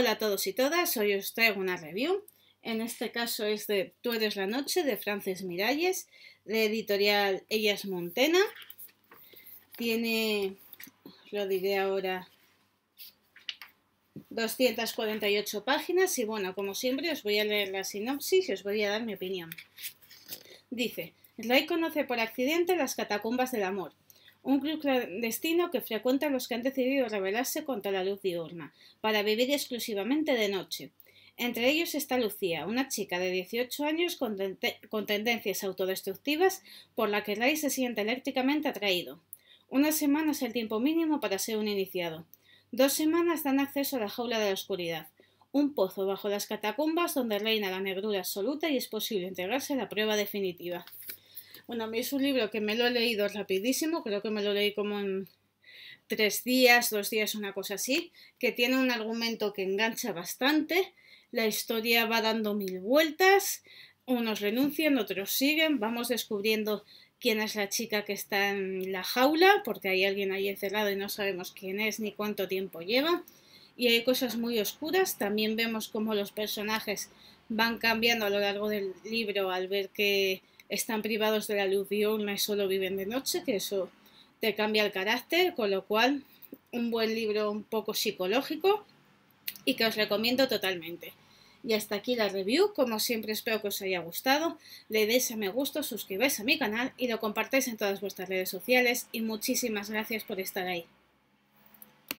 Hola a todos y todas, hoy os traigo una review. En este caso es de Tú eres la noche de Frances Miralles, de editorial Ellas Montena. Tiene, lo diré ahora, 248 páginas y bueno, como siempre os voy a leer la sinopsis y os voy a dar mi opinión. Dice, Sly conoce por accidente las catacumbas del amor, un club clandestino que frecuentan los que han decidido rebelarse contra la luz diurna, para vivir exclusivamente de noche. Entre ellos está Lucía, una chica de 18 años con, tendencias autodestructivas por la que Ray se siente eléctricamente atraído. Una semana es el tiempo mínimo para ser un iniciado. Dos semanas dan acceso a la jaula de la oscuridad, un pozo bajo las catacumbas donde reina la negrura absoluta y es posible entregarse a la prueba definitiva. Bueno, a mí es un libro que me lo he leído rapidísimo, creo que me lo leí como en tres días, dos días, una cosa así, que tiene un argumento que engancha bastante, la historia va dando mil vueltas, unos renuncian, otros siguen, vamos descubriendo quién es la chica que está en la jaula, porque hay alguien ahí encerrado y no sabemos quién es ni cuánto tiempo lleva, y hay cosas muy oscuras, también vemos cómo los personajes van cambiando a lo largo del libro al ver que están privados de la luz diurna y solo viven de noche, que eso te cambia el carácter, con lo cual un buen libro un poco psicológico y que os recomiendo totalmente. Y hasta aquí la review, como siempre espero que os haya gustado, le deis a me gusto, suscribáis a mi canal y lo compartáis en todas vuestras redes sociales y muchísimas gracias por estar ahí.